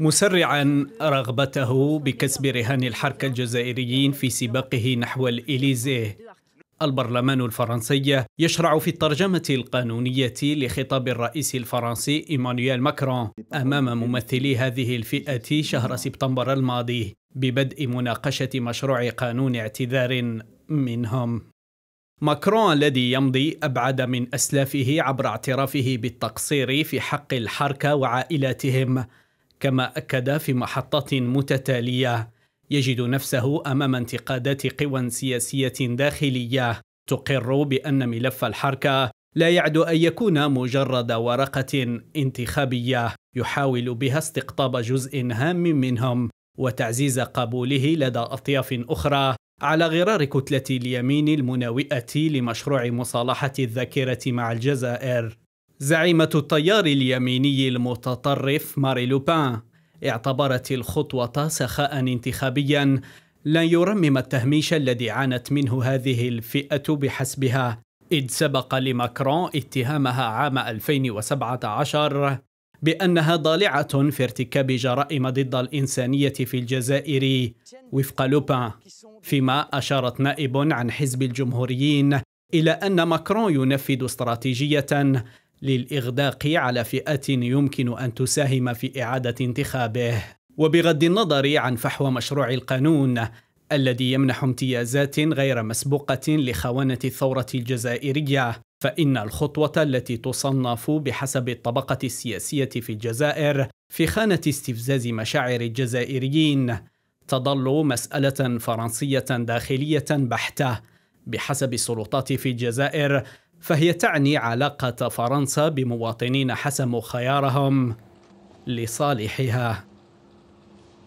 مسرعا رغبته بكسب رهان الحركة الجزائريين في سباقه نحو الإليزيه البرلمان الفرنسي يشرع في الترجمة القانونية لخطاب الرئيس الفرنسي إيمانويل ماكرون أمام ممثلي هذه الفئة شهر سبتمبر الماضي ببدء مناقشة مشروع قانون اعتذار منهم ماكرون الذي يمضي أبعد من أسلافه عبر اعترافه بالتقصير في حق الحركة وعائلاتهم كما أكد في محطات متتالية يجد نفسه أمام انتقادات قوى سياسية داخلية تقر بأن ملف الحركة لا يعد أن يكون مجرد ورقة انتخابية يحاول بها استقطاب جزء هام منهم وتعزيز قبوله لدى أطياف أخرى على غرار كتلة اليمين المناوئة لمشروع مصالحة الذاكرة مع الجزائر زعيمة التيار اليميني المتطرف ماري لوبان اعتبرت الخطوة سخاء انتخابيا لن يرمم التهميش الذي عانت منه هذه الفئة بحسبها إذ سبق لماكرون اتهامها عام 2017 بأنها ضالعة في ارتكاب جرائم ضد الإنسانية في الجزائر وفق لوبان فيما أشارت نائب عن حزب الجمهوريين إلى أن ماكرون ينفذ استراتيجية للإغداق على فئة يمكن أن تساهم في إعادة انتخابه وبغض النظر عن فحوى مشروع القانون الذي يمنح امتيازات غير مسبوقة لخونة الثورة الجزائرية فإن الخطوة التي تصنف بحسب الطبقة السياسية في الجزائر في خانة استفزاز مشاعر الجزائريين تظل مسألة فرنسية داخلية بحتة بحسب السلطات في الجزائر فهي تعني علاقة فرنسا بمواطنين حسموا خيارهم لصالحها